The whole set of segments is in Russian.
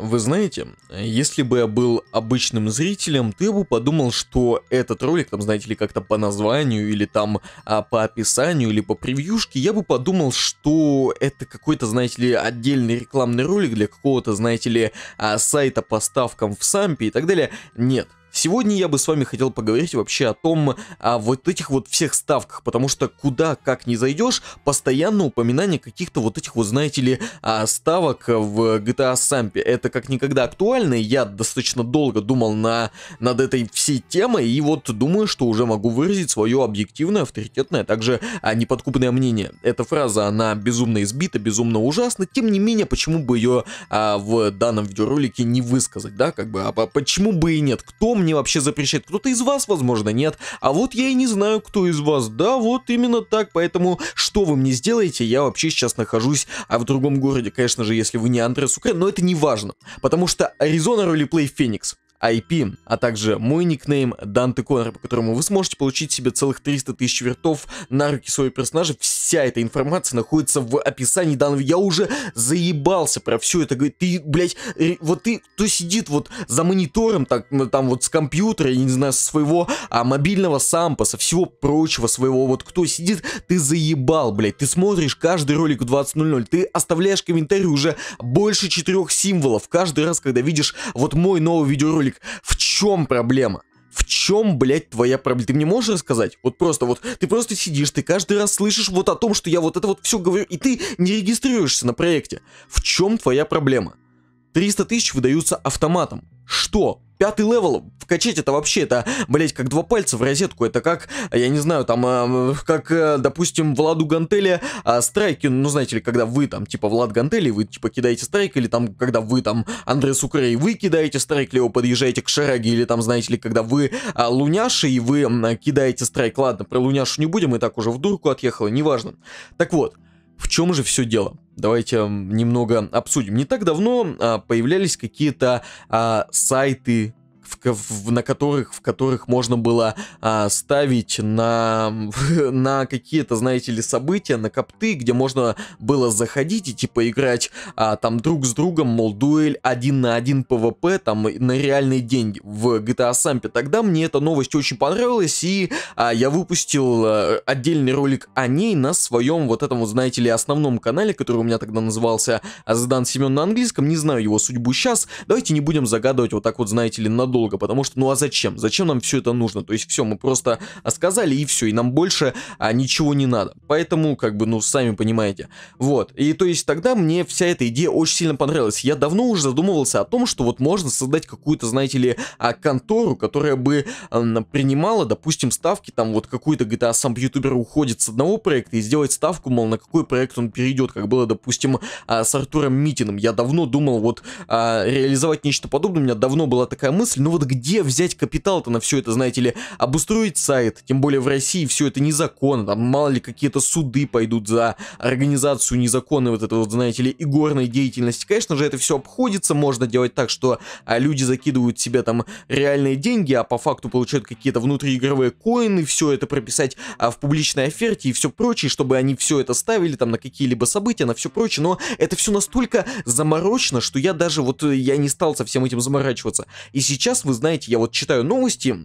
Вы знаете, если бы я был обычным зрителем, ты бы подумал, что этот ролик, там, знаете ли, как-то по названию, или там а, по описанию, или по превьюшке, я бы подумал, что это какой-то, знаете ли, отдельный рекламный ролик для какого-то, знаете ли, а, сайта по ставкам в Сампе и так далее. Нет, Сегодня я бы с вами хотел поговорить вообще о том, о вот этих вот всех ставках, потому что куда как не зайдешь, постоянно упоминание каких-то вот этих вот, знаете ли, а, ставок в GTA Сампе. Это как никогда актуально, я достаточно долго думал на, над этой всей темой, и вот думаю, что уже могу выразить свое объективное, авторитетное, а также а, неподкупное мнение. Эта фраза, она безумно избита, безумно ужасна, тем не менее, почему бы ее а, в данном видеоролике не высказать, да, как бы, а почему бы и нет, кто мне вообще запрещает? Кто-то из вас, возможно, нет. А вот я и не знаю, кто из вас. Да, вот именно так. Поэтому, что вы мне сделаете, я вообще сейчас нахожусь а в другом городе, конечно же, если вы не Андрес Украин, но это не важно. Потому что Аризона ролеплей Феникс. IP, а также мой никнейм Данте Коннор, по которому вы сможете получить себе целых 300 тысяч вертов на руки своего персонажа. Вся эта информация находится в описании данного. Я уже заебался про все это. ты, блядь, вот ты, кто сидит вот за монитором, так, там вот с компьютера, я не знаю, со своего а, мобильного сампа, со всего прочего своего, вот кто сидит, ты заебал, блядь. Ты смотришь каждый ролик в 20.00, ты оставляешь комментарий уже больше четырех символов каждый раз, когда видишь вот мой новый видеоролик Толик, в чем проблема? В чем, блядь, твоя проблема? Ты мне можешь рассказать? Вот просто вот, ты просто сидишь, ты каждый раз слышишь вот о том, что я вот это вот все говорю, и ты не регистрируешься на проекте. В чем твоя проблема? 300 тысяч выдаются автоматом. Что? пятый левел, вкачать это вообще, это, блять, как два пальца в розетку, это как, я не знаю, там, э, как, э, допустим, Владу гантели э, а, страйки, ну, знаете ли, когда вы там, типа, Влад Гантели, вы, типа, кидаете страйк, или там, когда вы там, Андрей Сукрей, вы кидаете страйк, либо подъезжаете к Шараге, или там, знаете ли, когда вы э, а, Луняши, и вы э, кидаете страйк, ладно, про Луняшу не будем, и так уже в дурку отъехала, неважно. Так вот, в чем же все дело? Давайте немного обсудим. Не так давно а, появлялись какие-то а, сайты в, в, на которых, в которых можно было а, ставить на, на какие-то, знаете ли, события, на копты, где можно было заходить и типа играть а, там друг с другом, мол, дуэль один на один ПВП, там на реальные деньги в GTA Сампе. Тогда мне эта новость очень понравилась, и а, я выпустил а, отдельный ролик о ней на своем вот этом, знаете ли, основном канале, который у меня тогда назывался Задан Семен на английском. Не знаю его судьбу сейчас. Давайте не будем загадывать вот так вот, знаете ли, надолго долго, потому что, ну а зачем? Зачем нам все это нужно? То есть все, мы просто сказали и все, и нам больше а, ничего не надо. Поэтому, как бы, ну, сами понимаете. Вот, и то есть тогда мне вся эта идея очень сильно понравилась. Я давно уже задумывался о том, что вот можно создать какую-то, знаете ли, а, контору, которая бы а, принимала, допустим, ставки, там вот какой-то GTA а, сам ютубер уходит с одного проекта и сделать ставку, мол, на какой проект он перейдет, как было, допустим, а, с Артуром Митиным. Я давно думал вот а, реализовать нечто подобное, у меня давно была такая мысль, но ну вот где взять капитал-то на все это, знаете ли? Обустроить сайт, тем более в России все это незаконно, там мало ли какие-то суды пойдут за организацию незаконной вот этого, знаете ли, игорной деятельности. Конечно же, это все обходится, можно делать так, что а, люди закидывают себе там реальные деньги, а по факту получают какие-то внутриигровые коины, все это прописать а, в публичной оферте и все прочее, чтобы они все это ставили там на какие-либо события, на все прочее, но это все настолько заморочено, что я даже вот, э, я не стал со всем этим заморачиваться. И сейчас сейчас, вы знаете, я вот читаю новости,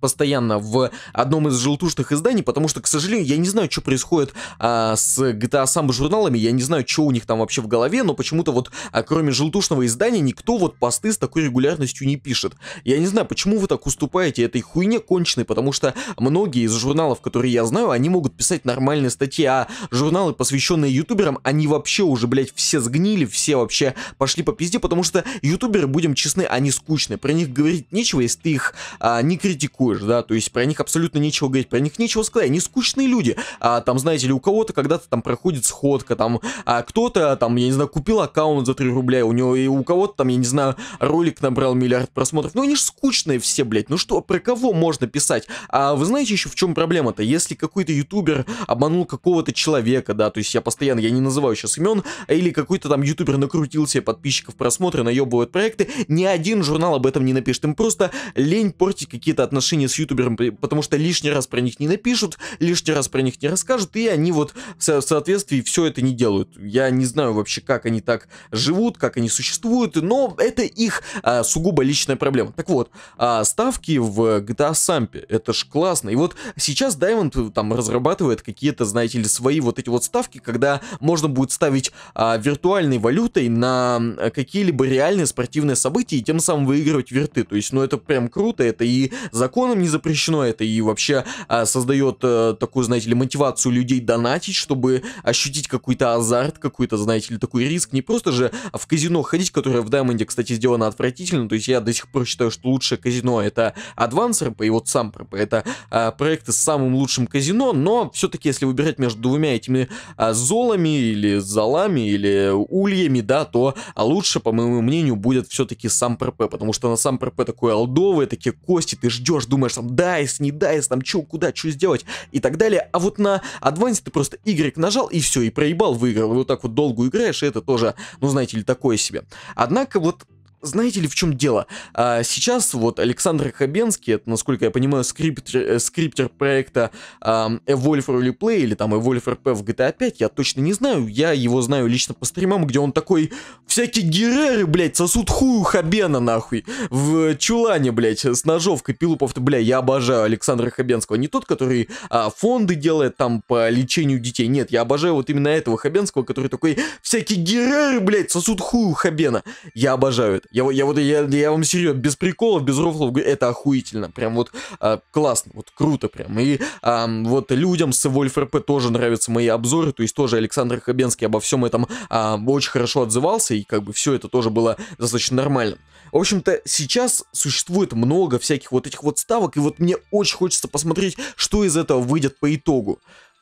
постоянно в одном из желтушных изданий, потому что, к сожалению, я не знаю, что происходит а, с GTA Samba журналами, я не знаю, что у них там вообще в голове, но почему-то вот а, кроме желтушного издания никто вот посты с такой регулярностью не пишет. Я не знаю, почему вы так уступаете этой хуйне конченной, потому что многие из журналов, которые я знаю, они могут писать нормальные статьи, а журналы, посвященные ютуберам, они вообще уже, блядь, все сгнили, все вообще пошли по пизде, потому что ютуберы, будем честны, они скучные, про них говорить нечего, если ты их а, не критикуешь существуешь, да, то есть про них абсолютно нечего говорить, про них нечего сказать, они скучные люди, а там, знаете ли, у кого-то когда-то там проходит сходка, там, а кто-то там, я не знаю, купил аккаунт за 3 рубля, у него и у кого-то там, я не знаю, ролик набрал миллиард просмотров, ну они же скучные все, блядь, ну что, про кого можно писать? А вы знаете еще в чем проблема-то? Если какой-то ютубер обманул какого-то человека, да, то есть я постоянно, я не называю сейчас имен, или какой-то там ютубер накрутил себе подписчиков просмотры, наебывает проекты, ни один журнал об этом не напишет, им просто лень портить какие-то отношения отношения с ютубером, потому что лишний раз про них не напишут, лишний раз про них не расскажут, и они вот в соответствии все это не делают. Я не знаю вообще, как они так живут, как они существуют, но это их а, сугубо личная проблема. Так вот, а, ставки в GTA Sampe, это ж классно. И вот сейчас Diamond э, там разрабатывает какие-то, знаете ли, свои вот эти вот ставки, когда можно будет ставить а, виртуальной валютой на какие-либо реальные спортивные события и тем самым выигрывать верты. То есть, ну это прям круто, это и закон законом не запрещено это и вообще а, создает а, такую, знаете ли, мотивацию людей донатить, чтобы ощутить какой-то азарт, какой-то, знаете ли, такой риск. Не просто же в казино ходить, которое в Даймонде, кстати, сделано отвратительно. То есть я до сих пор считаю, что лучшее казино это Advance и вот сам РП. Это а, проекты с самым лучшим казино, но все-таки, если выбирать между двумя этими а, золами или залами или ульями, да, то а лучше, по моему мнению, будет все-таки сам РП, потому что на сам РП такое алдовое, такие кости, ты ждешь, думаешь, думаешь там дайс, не дайс, там чё, куда, что сделать и так далее. А вот на Advanced ты просто Y нажал и все, и проебал, выиграл. вот так вот долго играешь, и это тоже, ну знаете ли, такое себе. Однако вот знаете ли, в чем дело? А, сейчас вот Александр Хабенский, это, насколько я понимаю, скриптер, э, скриптер проекта а, Evolve Roleplay или там Evolve RP в GTA 5, я точно не знаю, я его знаю лично по стримам, где он такой, всякие гереры, блядь, сосут хую Хабена, нахуй, в чулане, блядь, с ножовкой пилупов-то, бля, я обожаю Александра Хабенского, не тот, который а, фонды делает там по лечению детей, нет, я обожаю вот именно этого Хабенского, который такой, всякие гереры, блядь, сосут хую Хабена, я обожаю это. Я, я вот я, я вам серьезно, без приколов, без рофлов, это охуительно. Прям вот а, классно, вот круто прям. И а, вот людям с Вольф РП тоже нравятся мои обзоры. То есть тоже Александр Хабенский обо всем этом а, очень хорошо отзывался. И как бы все это тоже было достаточно нормально. В общем-то, сейчас существует много всяких вот этих вот ставок. И вот мне очень хочется посмотреть, что из этого выйдет по итогу.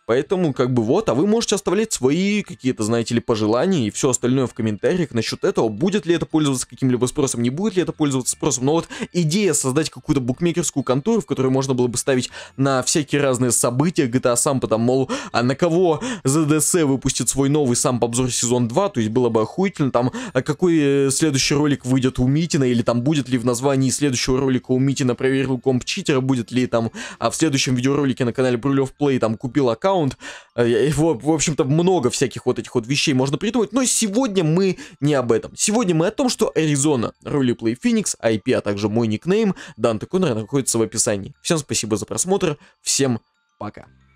Поэтому, как бы вот, а вы можете оставлять свои какие-то, знаете ли, пожелания и все остальное в комментариях насчет этого. Будет ли это пользоваться каким-либо спросом, не будет ли это пользоваться спросом. Но вот идея создать какую-то букмекерскую контору, в которой можно было бы ставить на всякие разные события GTA сам, потому, мол, а на кого ZDC выпустит свой новый сам обзор сезон 2, то есть было бы охуительно, там, а какой э, следующий ролик выйдет у Митина, или там будет ли в названии следующего ролика у Митина проверил комп читера, будет ли там, а в следующем видеоролике на канале Брюлев Плей там купил аккаунт, Underground. Его, э, в общем-то, много всяких вот этих вот вещей можно придумать. Но сегодня мы не об этом. Сегодня мы о том, что Arizona, Roleplay Phoenix, IP, а также мой никнейм Данте Коннор находится в описании. Всем спасибо за просмотр. Всем пока.